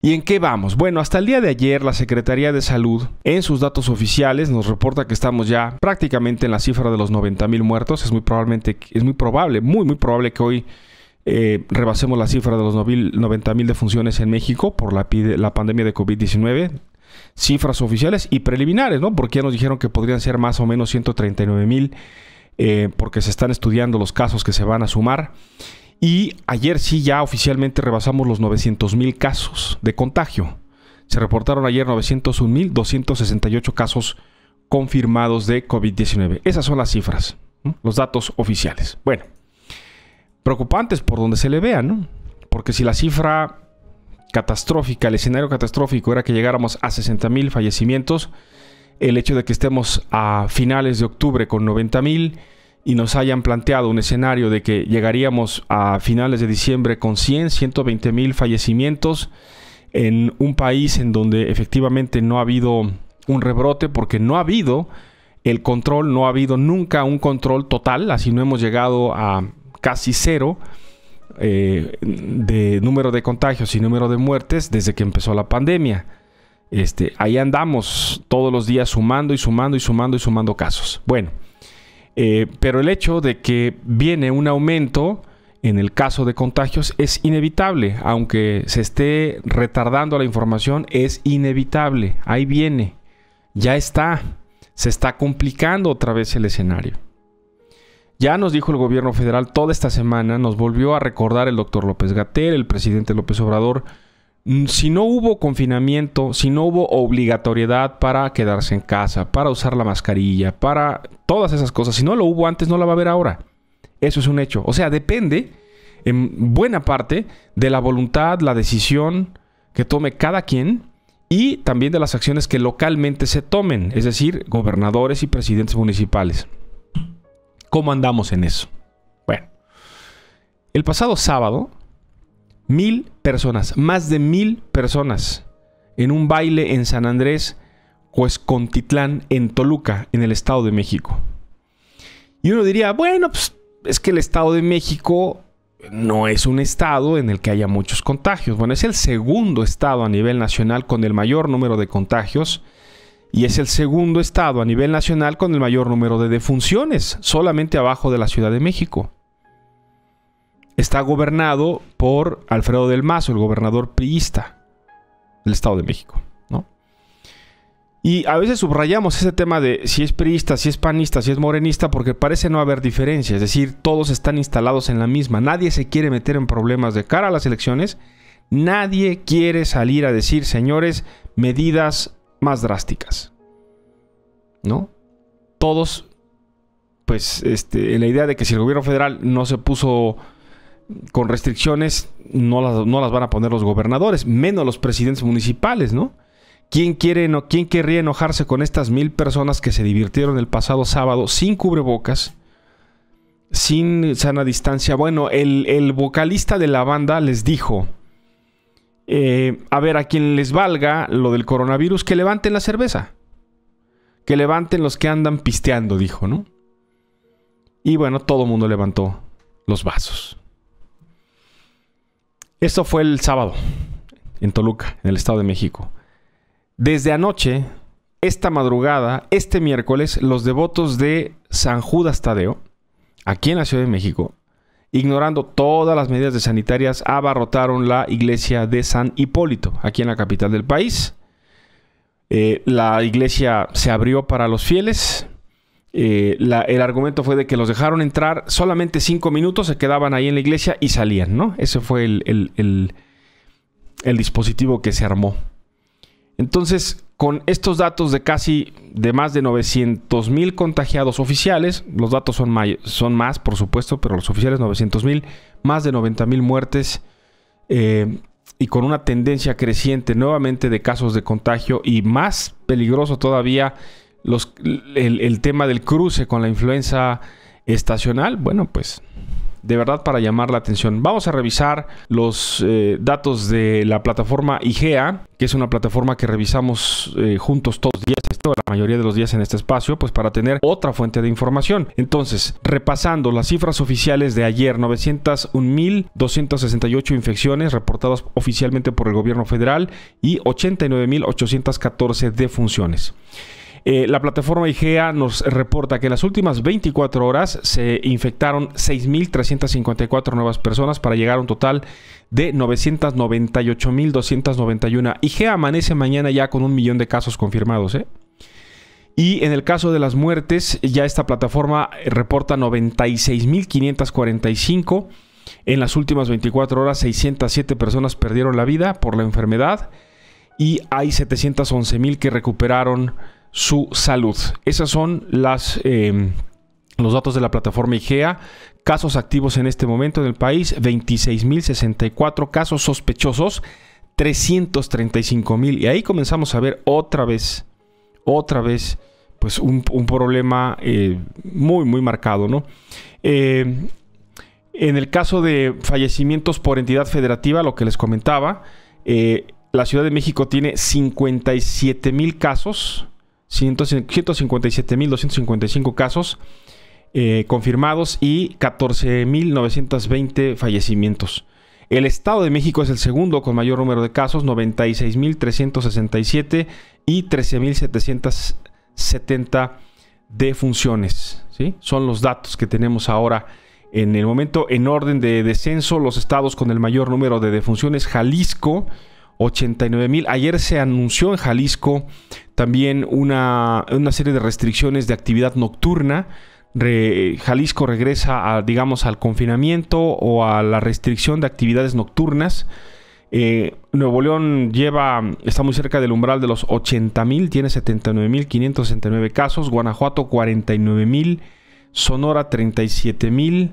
¿Y en qué vamos? Bueno, hasta el día de ayer la Secretaría de Salud en sus datos oficiales nos reporta que estamos ya prácticamente en la cifra de los 90 mil muertos. Es muy probablemente, es muy probable, muy muy probable que hoy eh, rebasemos la cifra de los 90 mil defunciones en México por la, pandemia de COVID-19. Cifras oficiales y preliminares, ¿no? Porque ya nos dijeron que podrían ser más o menos 139 mil, eh, porque se están estudiando los casos que se van a sumar. Y ayer sí ya oficialmente rebasamos los 900 mil casos de contagio. Se reportaron ayer 901.268 casos confirmados de COVID-19. Esas son las cifras, los datos oficiales. Bueno, preocupantes por donde se le vean, ¿no? porque si la cifra catastrófica, el escenario catastrófico era que llegáramos a 60.000 fallecimientos, el hecho de que estemos a finales de octubre con 90.000 y nos hayan planteado un escenario de que llegaríamos a finales de diciembre con 100, 120 mil fallecimientos en un país en donde efectivamente no ha habido un rebrote porque no ha habido el control, no ha habido nunca un control total, así no hemos llegado a casi cero eh, de número de contagios y número de muertes desde que empezó la pandemia. Este, ahí andamos todos los días sumando y sumando y sumando y sumando casos. Bueno. Eh, pero el hecho de que viene un aumento en el caso de contagios es inevitable, aunque se esté retardando la información, es inevitable, ahí viene, ya está, se está complicando otra vez el escenario. Ya nos dijo el gobierno federal toda esta semana, nos volvió a recordar el doctor López Gater, el presidente López Obrador, Mm, si no hubo confinamiento, si no hubo obligatoriedad para quedarse en casa, para usar la mascarilla, para todas esas cosas, si no lo hubo antes, no la va a haber ahora. Eso es un hecho. O sea, depende en buena parte de la voluntad, la decisión que tome cada quien y también de las acciones que localmente se tomen, es decir, gobernadores y presidentes municipales. ¿Cómo andamos en eso? Bueno, el pasado sábado Mil personas, más de mil personas en un baile en San Andrés, Titlán en Toluca, en el Estado de México. Y uno diría, bueno, pues es que el Estado de México no es un estado en el que haya muchos contagios. Bueno, es el segundo estado a nivel nacional con el mayor número de contagios y es el segundo estado a nivel nacional con el mayor número de defunciones, solamente abajo de la Ciudad de México está gobernado por Alfredo del Mazo, el gobernador priista del Estado de México. ¿no? Y a veces subrayamos ese tema de si es priista, si es panista, si es morenista, porque parece no haber diferencia. Es decir, todos están instalados en la misma. Nadie se quiere meter en problemas de cara a las elecciones. Nadie quiere salir a decir, señores, medidas más drásticas. ¿No? Todos, pues, este, en la idea de que si el gobierno federal no se puso con restricciones no las, no las van a poner los gobernadores, menos los presidentes municipales, ¿no? ¿Quién, quiere, querría enojarse con estas mil personas que se divirtieron el pasado sábado sin cubrebocas, sin sana distancia? Bueno, el, vocalista de la banda les dijo, eh, a ver, a quien les valga lo del coronavirus, que levanten la cerveza. Que levanten los que andan pisteando, dijo, ¿no? Y bueno, todo el mundo levantó los vasos. Esto fue el sábado, en Toluca, en el Estado de México. Desde anoche, esta madrugada, este miércoles, los devotos de San Judas Tadeo, aquí en la Ciudad de México, ignorando todas las medidas sanitarias, abarrotaron la iglesia de San Hipólito, aquí en la capital del país. Eh, la iglesia se abrió para los fieles, eh, el argumento fue de que los dejaron entrar solamente cinco minutos, se quedaban ahí en la iglesia y salían, ¿no? Ese fue el, el, el, dispositivo que se armó. Entonces, con estos datos de casi de más de 900 mil contagiados oficiales, los datos son, son, más, por supuesto, pero los oficiales 900 mil, más de 90 mil muertes eh, y con una tendencia creciente nuevamente de casos de contagio y más peligroso todavía el, tema del cruce con la influenza estacional, bueno, pues de verdad para llamar la atención. Vamos a revisar los eh, datos de la plataforma IGEA, que es una plataforma que revisamos eh, juntos todos los días, la mayoría de los días en este espacio, pues para tener otra fuente de información. Entonces, repasando las cifras oficiales de ayer, 901.268 infecciones reportadas oficialmente por el gobierno federal y 89.814 defunciones. Eh, la plataforma IGEA nos reporta que en las últimas 24 horas se infectaron 6.354 nuevas personas para llegar a un total de 998.291. IGEA amanece mañana ya con un millón de casos confirmados. ¿eh? Y en el caso de las muertes, ya esta plataforma reporta 96.545. En las últimas 24 horas, 607 personas perdieron la vida por la enfermedad y hay 711.000 que recuperaron su salud. Esas son las... Em, los datos de la plataforma IGEA, casos activos en este momento en el país, 26.064 casos sospechosos, 335.000. Y ahí comenzamos a ver otra vez, otra vez, pues un, problema eh, muy, muy marcado, ¿no? Eh, en el caso de fallecimientos por entidad federativa, lo que les comentaba, eh, la Ciudad de México tiene 57.000 casos, 157.255 casos eh, confirmados y 14.920 fallecimientos. El Estado de México es el segundo con mayor número de casos, 96.367 y 13.770 defunciones. ¿sí? Son los datos que tenemos ahora en el momento. En orden de descenso, los estados con el mayor número de defunciones, Jalisco, 89 mil. Ayer se anunció en Jalisco también una, serie de restricciones de actividad nocturna. Jalisco regresa, digamos, al confinamiento o a la restricción de actividades nocturnas. Eh, Nuevo León lleva, está muy cerca del umbral de los 80 mil, tiene 79 mil 569 casos, Guanajuato 49 mil, Sonora 37 mil,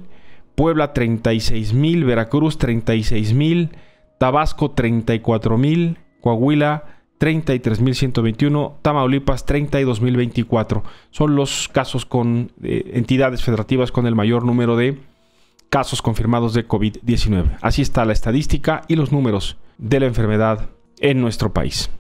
Puebla 36 mil, Veracruz 36 mil. Tabasco 34.000, Coahuila 33.121, Tamaulipas 32.024. Son los casos con eh, entidades federativas con el mayor número de casos confirmados de COVID-19. Así está la estadística y los números de la enfermedad en nuestro país.